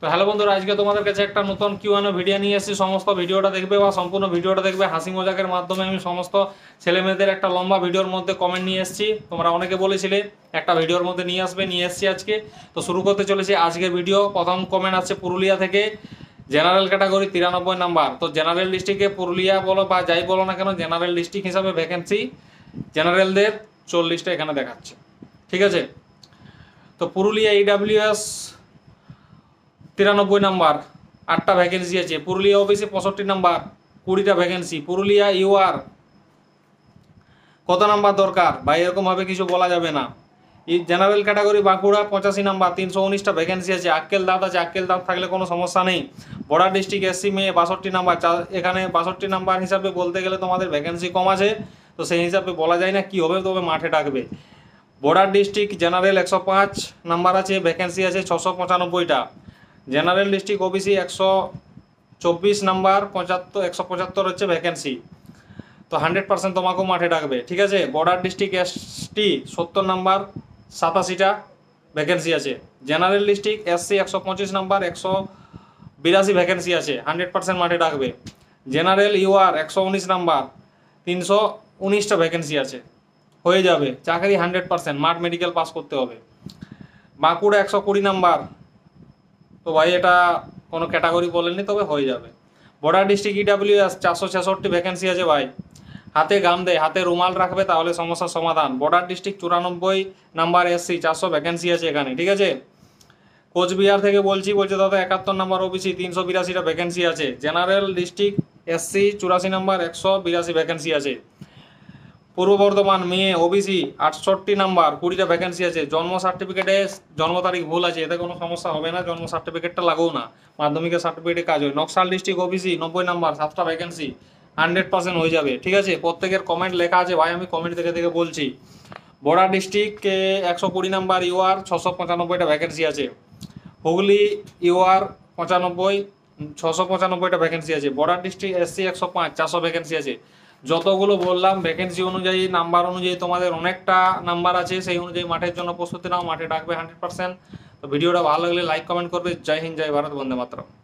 তো হ্যালো বন্ধুরা আজকে তোমাদের কাছে একটা নতুন কিউএনও ভিডিও নিয়ে এসেছি সমস্ত ভিডিওটা দেখবে বা সম্পূর্ণ ভিডিওটা দেখবে হাসি মজাকের মাধ্যমে আমি সমস্ত ছেলেমেয়েদের একটা লম্বা ভিডিওর মধ্যে কমেন্ট নিয়ে এসেছি তোমরা অনেকে বলেছিলে একটা ভিডিওর মধ্যে নিয়ে আসবে নিয়ে এসেছি আজকে তো শুরু করতে চলেছি আজকের ভিডিও প্রথম কমেন্ট আছে পুরুলিয়া থেকে জেনারেল ক্যাটাগরি তিরানব্বই নাম্বার তো জেনারেল ডিস্ট্রিক্টে পুরুলিয়া বলো বা যাই বলো না কেন জেনারেল ডিস্ট্রিক্ট হিসাবে ভ্যাকেন্সি জেনারেলদের চল্লিশটা এখানে দেখাচ্ছে ঠিক আছে তো পুরুলিয়া ইডাব্লিউএস তিরানব্বই নাম্বার আটটা ভ্যাকেন্সি আছে পুরুলিয়া অফিসে পঁয়ষট্টি নাম্বার কুড়িটা ভ্যাকেন্সি পুরুলিয়া ইউআর কত নাম্বার দরকার বা এরকমভাবে কিছু বলা যাবে না এই জেনারেল ক্যাটাগরি বাঁকুড়া পঁচাশি নাম্বার তিনশো উনিশটা ভ্যাকেন্সি আছে আক্কেল দাঁত আছে আক্কেল দাঁত থাকলে কোনো সমস্যা নেই বর্ডার ডিস্ট্রিক্ট এসসি মেয়ে বাষট্টি নাম্বার এখানে বাষট্টি নাম্বার হিসাবে বলতে গেলে তোমাদের ভ্যাকেন্সি কম আছে তো সেই হিসাবে বলা যায় না কি হবে তবে মাঠে ডাকবে বর্ডার ডিস্ট্রিক্ট জেনারেল একশো পাঁচ নাম্বার আছে ভ্যাকেন্সি আছে ছশো পঁচানব্বইটা জেনারেল ডিস্ট্রিক্ট ওবিসি একশো চব্বিশ নাম্বার পঁচাত্তর একশো পঁচাত্তর হচ্ছে ভ্যাকেন্সি তো হান্ড্রেড পার্সেন্ট তোমাকেও মাঠে ডাকবে ঠিক আছে বর্ডার ডিস্ট্রিক্ট এস টি সত্তর নাম্বার সাতাশিটা ভ্যাকেন্সি আছে জেনারেল ডিস্ট্রিক্ট সি একশো পঁচিশ নাম্বার একশো বিরাশি ভ্যাকেন্সি আছে হান্ড্রেড পার্সেন্ট মাঠে ডাকবে জেনারেল ইউআর একশো উনিশ নাম্বার তিনশো উনিশটা ভ্যাকেন্সি আছে হয়ে যাবে চাকরি হান্ড্রেড পার্সেন্ট মাঠ মেডিকেল পাস করতে হবে বাঁকুড়া একশো কুড়ি নাম্বার তো ভাই এটা কোনো ক্যাটাগরি বলেননি তবে হয়ে যাবে বর্ডার ডিস্ট্রিক্ট ইডাব্লিউ এস চারশো ছেষট্টি ভ্যাকেন্সি আছে ভাই হাতে গাম দেয় হাতে রুমাল রাখবে তাহলে সমস্যার সমাধান বর্ডার ডিস্ট্রিক্ট চুরানব্বই নাম্বার এসসি চারশো ভ্যাকেন্সি আছে এখানে ঠিক আছে কোচবিহার থেকে বলছি বলছে দাদা একাত্তর নাম্বার ওবিসি তিনশো বিরাশিটা ভ্যাকেন্সি আছে জেনারেল ডিস্ট্রিক্ট এসসি চুরাশি নাম্বার একশো বিরাশি ভ্যাকেন্সি আছে পূর্ব বর্ধমান মেয়ে ওবিসি আটষট্টি নাম্বার কুড়িটা ভ্যাকেন্সি আছে জন্ম সার্টিফিকেটে জন্ম তারিখ ভুল আছে এতে কোনো সমস্যা হবে না জন্ম সার্টিফিকেটটা লাগেও না মাধ্যমিকের সার্টিফিকেটে কাজ হয় নকশাল ডিস্ট্রিক্ট ওবিসি নব্বই নাম্বার সাতটা ভ্যাকেন্সি হান্ড্রেড পার্সেন্ট হয়ে যাবে ঠিক আছে প্রত্যেকের কমেন্ট লেখা আছে ভাই আমি কমেন্ট থেকে থেকে বলছি বড়া ডিস্ট্রিক্টে একশো কুড়ি নাম্বার ইউআর ছশো পঁচানব্বইটা ভ্যাকেন্সি আছে হুগলি ইউআর পঁচানব্বই ছশো পঁচানব্বইটা ভ্যাকেন্সি আছে বর্ডার ডিস্ট্রিক্ট এসসি একশো পাঁচ চারশো ভ্যাকেন্সি আছে যতগুলো বললাম ভ্যাকেন্সি অনুযায়ী নাম্বার অনুযায়ী তোমাদের অনেকটা নাম্বার আছে সেই অনুযায়ী মাঠের জন্য প্রস্তুতি নাও মাঠে ডাকবে হান্ড্রেড পার্সেন্ট তো ভিডিওটা ভালো লাগলে লাইক কমেন্ট করবে জয় হিন্দ জয় ভারত বন্দে মাত্রা